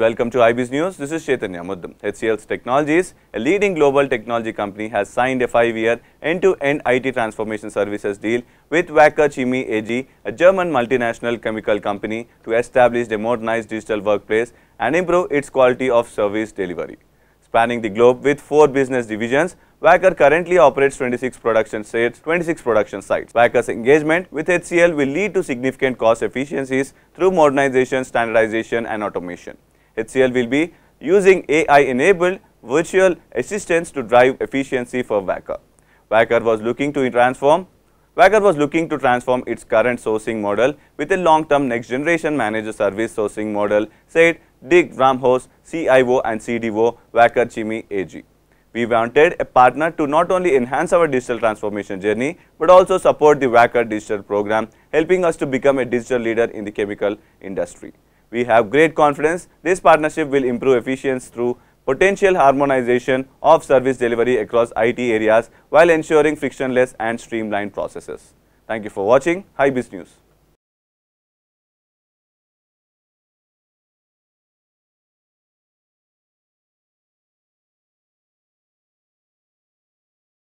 Welcome to IB's News. This is Chaitanya Muddam. HCL's Technologies, a leading global technology company, has signed a five-year end-to-end IT transformation services deal with Wacker Chemie AG, a German multinational chemical company, to establish a modernized digital workplace and improve its quality of service delivery. Spanning the globe with four business divisions, Wacker currently operates 26 production sites. 26 production sites. Wacker's engagement with HCL will lead to significant cost efficiencies through modernization, standardization, and automation. HCL will be using AI enabled virtual assistants to drive efficiency for Wacker. Wacker was looking to transform Wacker was looking to transform its current sourcing model with a long-term next-generation managed service sourcing model, said Dick Ramhos, CIO and CDO, Wacker Chimie AG. We wanted a partner to not only enhance our digital transformation journey, but also support the Wacker digital program, helping us to become a digital leader in the chemical industry. We have great confidence this partnership will improve efficiency through potential harmonization of service delivery across IT areas while ensuring frictionless and streamlined processes. Thank you for watching HiBiz News.